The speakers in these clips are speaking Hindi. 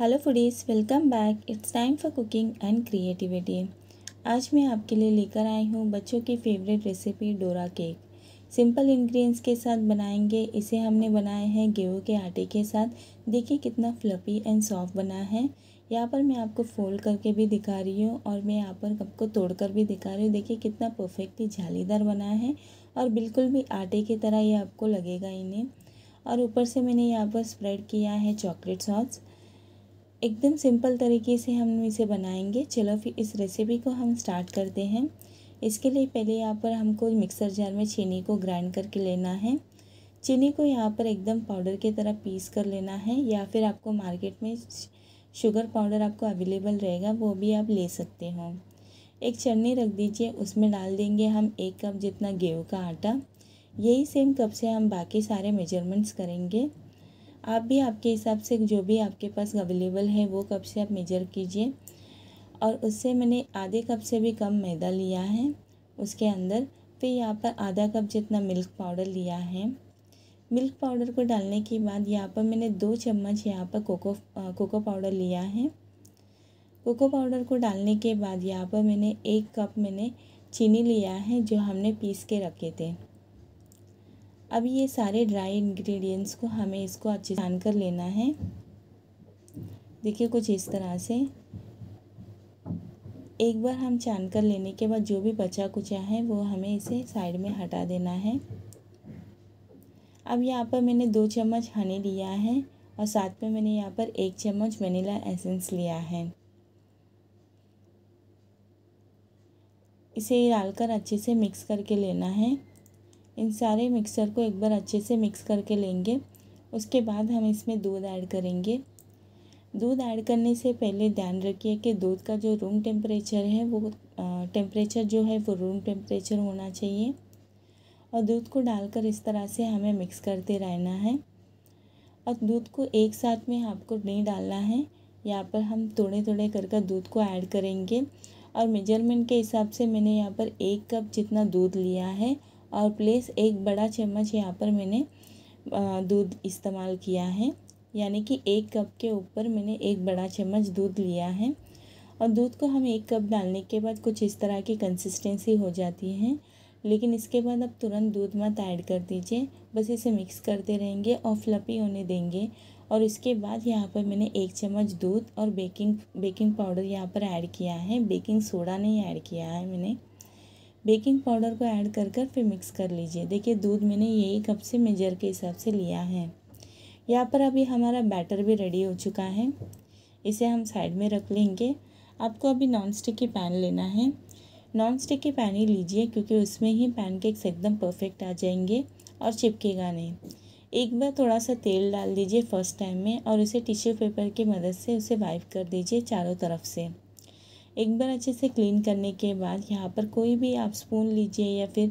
hello foodies welcome back it's time for cooking and creativity आज मैं आपके लिए लेकर आई हूँ बच्चों की favourite recipe Dora cake simple ingredients के साथ बनाएंगे इसे हमने बनाए हैं गेहूँ के आटे के साथ देखिए कितना फ्लफ़ी एंड सॉफ्ट बना है यहाँ पर मैं आपको फोल्ड करके भी दिखा रही हूँ और मैं यहाँ पर कप को तोड़ कर भी दिखा रही हूँ देखिए कितना परफेक्टली झालीदार बना है और बिल्कुल भी आटे की तरह ये आपको लगेगा इन्हें और ऊपर से मैंने यहाँ पर स्प्रेड किया है चॉकलेट सॉस एकदम सिंपल तरीके से हम इसे बनाएंगे चलो फिर इस रेसिपी को हम स्टार्ट करते हैं इसके लिए पहले यहाँ पर हमको मिक्सर जार में चीनी को ग्राइंड करके लेना है चीनी को यहाँ पर एकदम पाउडर की तरह पीस कर लेना है या फिर आपको मार्केट में शुगर पाउडर आपको अवेलेबल रहेगा वो भी आप ले सकते हो एक चटनी रख दीजिए उसमें डाल देंगे हम एक कप जितना गेहूँ का आटा यही सेम कप से हम बाकी सारे मेजरमेंट्स करेंगे आप भी आपके हिसाब से जो भी आपके पास अवेलेबल है वो कप से आप मेजर कीजिए और उससे मैंने आधे कप से भी कम मैदा लिया है उसके अंदर फिर यहाँ पर आधा कप जितना मिल्क पाउडर लिया है मिल्क पाउडर को डालने के बाद यहाँ पर मैंने दो चम्मच यहाँ पर कोको कोको पाउडर लिया है कोको पाउडर को डालने के बाद यहाँ पर मैंने एक कप मैंने चीनी लिया है जो हमने पीस के रखे थे अब ये सारे ड्राई इंग्रेडिएंट्स को हमें इसको अच्छे छान कर लेना है देखिए कुछ इस तरह से एक बार हम छान कर लेने के बाद जो भी बचा कुचा है वो हमें इसे साइड में हटा देना है अब यहाँ पर मैंने दो चम्मच हनी लिया है और साथ में मैंने यहाँ पर एक चम्मच वनीला एसेंस लिया है इसे डालकर अच्छे से मिक्स करके लेना है इन सारे मिक्सर को एक बार अच्छे से मिक्स करके लेंगे उसके बाद हम इसमें दूध ऐड करेंगे दूध ऐड करने से पहले ध्यान रखिए कि दूध का जो रूम टेम्परेचर है वो टेम्परेचर जो है वो रूम टेम्परेचर होना चाहिए और दूध को डालकर इस तरह से हमें मिक्स करते रहना है और दूध को एक साथ में आपको नहीं डालना है यहाँ पर हम थोड़े थोड़े कर कर दूध को ऐड करेंगे और मेजरमेंट के हिसाब से मैंने यहाँ पर एक कप जितना दूध लिया है और प्लेस एक बड़ा चम्मच यहाँ पर मैंने दूध इस्तेमाल किया है यानी कि एक कप के ऊपर मैंने एक बड़ा चम्मच दूध लिया है और दूध को हम एक कप डालने के बाद कुछ इस तरह की कंसिस्टेंसी हो जाती है लेकिन इसके बाद आप तुरंत दूध मत ऐड कर दीजिए बस इसे मिक्स करते रहेंगे और फ्लपी होने देंगे और इसके बाद यहाँ पर मैंने एक चम्मच दूध और बेकिंग बेकिंग पाउडर यहाँ पर ऐड किया है बेकिंग सोडा नहीं ऐड किया है मैंने बेकिंग पाउडर को ऐड कर कर फिर मिक्स कर लीजिए देखिए दूध मैंने यही कप से मेजर के हिसाब से लिया है यहाँ पर अभी हमारा बैटर भी रेडी हो चुका है इसे हम साइड में रख लेंगे आपको अभी नॉन स्टिक की पैन लेना है नॉन स्टिक की पैन ही लीजिए क्योंकि उसमें ही पैनकेक्स एकदम परफेक्ट आ जाएंगे और चिपकेगा नहीं एक बार थोड़ा सा तेल डाल दीजिए फर्स्ट टाइम में और उसे टिश्यू पेपर की मदद से उसे वाइप कर दीजिए चारों तरफ से एक बार अच्छे से क्लीन करने के बाद यहाँ पर कोई भी आप स्पून लीजिए या फिर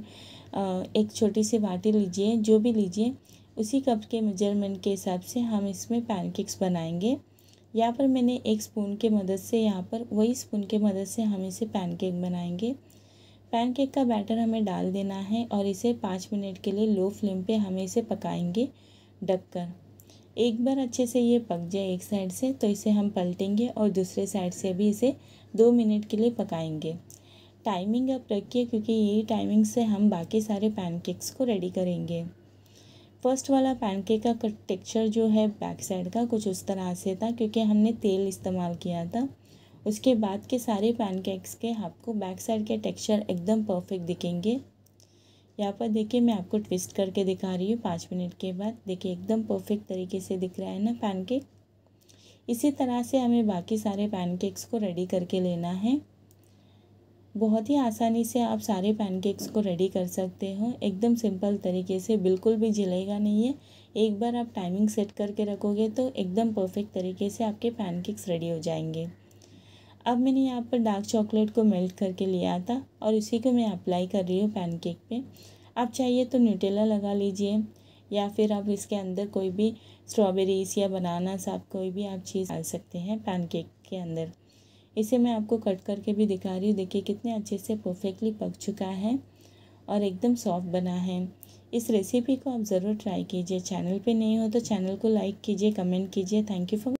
एक छोटी सी बाटी लीजिए जो भी लीजिए उसी कप के मेजरमेंट के हिसाब से हम इसमें पैनकेक्स बनाएंगे यहाँ पर मैंने एक स्पून के मदद से यहाँ पर वही स्पून के मदद से हम इसे पैनकेक बनाएंगे पैनकेक का बैटर हमें डाल देना है और इसे पाँच मिनट के लिए लो फ्लेम पे हमें इसे पकाएंगे ढककर एक बार अच्छे से ये पक जाए एक साइड से तो इसे हम पलटेंगे और दूसरे साइड से भी इसे दो मिनट के लिए पकाएंगे टाइमिंग अब रखिए क्योंकि यही टाइमिंग से हम बाकी सारे पैनकेक्स को रेडी करेंगे फर्स्ट वाला पैनकेक का टेक्सचर जो है बैक साइड का कुछ उस तरह से था क्योंकि हमने तेल इस्तेमाल किया था उसके बाद के सारे पैनकेक्स के आपको बैक साइड के टेक्सचर एकदम परफेक्ट दिखेंगे यहाँ पर देखिए मैं आपको ट्विस्ट करके दिखा रही हूँ पाँच मिनट के बाद देखिए एकदम परफेक्ट तरीके से दिख रहा है ना पैनकेक इसी तरह से हमें बाकी सारे पैनकेक्स को रेडी करके लेना है बहुत ही आसानी से आप सारे पैनकेक्स को रेडी कर सकते हो एकदम सिंपल तरीके से बिल्कुल भी जलेगा नहीं है एक बार आप टाइमिंग सेट करके रखोगे तो एकदम परफेक्ट तरीके से आपके पैनकेक्स रेडी हो जाएंगे अब मैंने यहाँ पर डार्क चॉकलेट को मेल्ट करके लिया था और उसी को मैं अप्लाई कर रही हूँ पैनकेक पे आप चाहिए तो न्यूटेला लगा लीजिए या फिर आप इसके अंदर कोई भी स्ट्रॉबेरीज या बनाना साफ कोई भी आप चीज़ डाल सकते हैं पैनकेक के अंदर इसे मैं आपको कट करके भी दिखा रही हूँ देखिए कितने अच्छे से परफेक्टली पक चुका है और एकदम सॉफ्ट बना है इस रेसिपी को आप ज़रूर ट्राई कीजिए चैनल पे नहीं हो तो चैनल को लाइक कीजिए कमेंट कीजिए थैंक यू फॉर